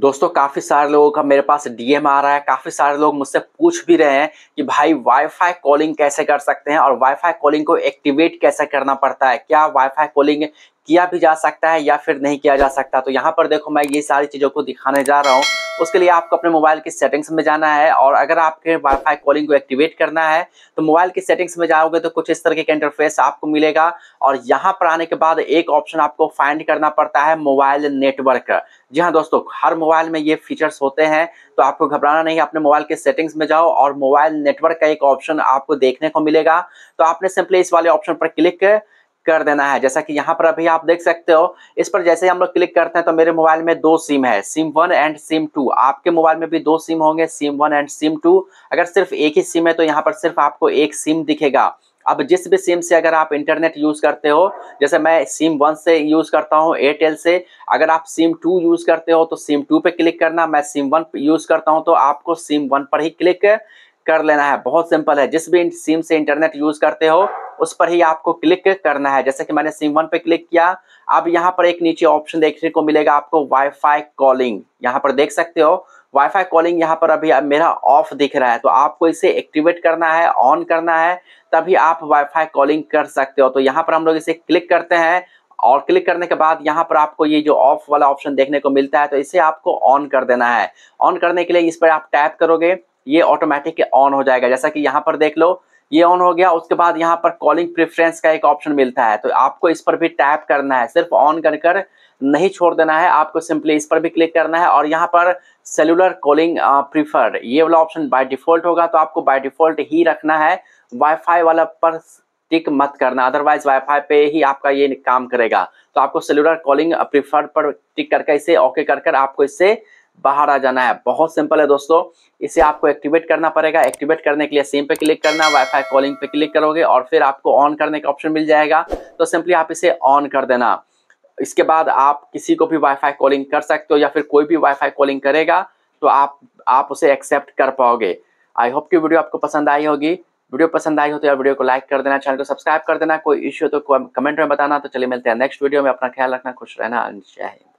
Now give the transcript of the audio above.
दोस्तों काफ़ी सारे लोगों का मेरे पास डीएम आ रहा है काफ़ी सारे लोग मुझसे पूछ भी रहे हैं कि भाई वाईफाई कॉलिंग कैसे कर सकते हैं और वाईफाई कॉलिंग को एक्टिवेट कैसे करना पड़ता है क्या वाईफाई कॉलिंग किया भी जा सकता है या फिर नहीं किया जा सकता तो यहाँ पर देखो मैं ये सारी चीज़ों को दिखाने जा रहा हूँ उसके लिए आपको अपने मोबाइल की सेटिंग्स में जाना है और अगर आपके वाईफाई कॉलिंग को एक्टिवेट करना है तो मोबाइल की सेटिंग्स में जाओगे तो कुछ इस तरह का इंटरफेस आपको मिलेगा और यहाँ पर आने के बाद एक ऑप्शन आपको फाइंड करना पड़ता है मोबाइल नेटवर्क जी हाँ दोस्तों हर मोबाइल में ये फीचर्स होते हैं तो आपको घबराना नहीं अपने मोबाइल के सेटिंग्स में जाओ और मोबाइल नेटवर्क का एक ऑप्शन आपको देखने को मिलेगा तो आपने सिंपली इस वाले ऑप्शन पर क्लिक कर देना है जैसा कि यहाँ पर अभी आप देख सकते हो इस पर जैसे हम लोग क्लिक करते हैं तो मेरे मोबाइल में दो सिम है SIM one and SIM two आपके मोबाइल में भी दो सिम होंगे SIM one and SIM two अगर सिर्फ एक ही सिम है तो यहाँ पर सिर्फ आपको एक सिम दिखेगा अब जिस भी सिम से अगर आप इंटरनेट यूज़ करते हो जैसे मैं सिम वन से यूज़ करता हूँ एयरटेल से अगर आप सिम टू यूज़ करते हो तो सिम टू पे क्लिक करना मैं सिम वन यूज़ करता हूँ तो आपको सिम वन पर ही क्लिक कर लेना है बहुत सिंपल है जिस भी सिम से इंटरनेट यूज़ करते हो उस पर ही आपको क्लिक करना है जैसे कि मैंने सिम वन पे क्लिक किया अब यहाँ पर एक नीचे ऑप्शन देखने को मिलेगा आपको वाईफाई कॉलिंग यहाँ पर देख सकते हो वाईफाई कॉलिंग यहाँ पर अभी मेरा ऑफ दिख रहा है तो आपको इसे एक्टिवेट करना है ऑन करना है तभी आप वाईफाई कॉलिंग कर सकते हो तो यहाँ पर हम लोग इसे क्लिक करते हैं और क्लिक करने के बाद यहाँ पर आपको ये जो ऑफ वाला ऑप्शन देखने को मिलता है तो इसे आपको ऑन कर देना है ऑन करने के लिए इस पर आप टैप करोगे ये ऑटोमेटिक ऑन हो जाएगा जैसा कि यहाँ पर देख लो ये ऑन हो गया उसके बाद यहाँ पर कॉलिंग प्रेफरेंस का एक ऑप्शन मिलता है तो आपको इस पर भी टैप करना है सिर्फ ऑन कर कर नहीं छोड़ देना है आपको सिंपली इस पर भी क्लिक करना है और यहाँ पर सेलुलर कॉलिंग प्रीफर्ड ये वाला ऑप्शन बाय डिफ़ॉल्ट होगा तो आपको बाय डिफ़ॉल्ट ही रखना है वाईफाई वाला पर टिक मत करना अदरवाइज वाईफाई पे ही आपका ये काम करेगा तो आपको सेलुलर कॉलिंग प्रीफर्ड पर टिक करके इसे ओके कर कर आपको इससे बाहर आ जाना है बहुत सिंपल है दोस्तों इसे आपको एक्टिवेट करना पड़ेगा एक्टिवेट करने के लिए सिम पे क्लिक करना वाईफाई कॉलिंग पे क्लिक करोगे और फिर आपको ऑन करने का ऑप्शन मिल जाएगा तो सिंपली आप इसे ऑन कर देना इसके बाद आप किसी को भी वाईफाई कॉलिंग कर सकते हो या फिर कोई भी वाईफाई कॉलिंग करेगा तो आप आप उसे एक्सेप्ट कर पाओगे आई होप कि वीडियो आपको पसंद आई होगी वीडियो पसंद आई हो तो यार वीडियो को लाइक कर देना चैनल को सब्सक्राइब कर देना कोई इश्यू तो कमेंट में बताना तो चलिए मिलते हैं नेक्स्ट वीडियो में अपना ख्याल रखना खुश रहना जय हिंद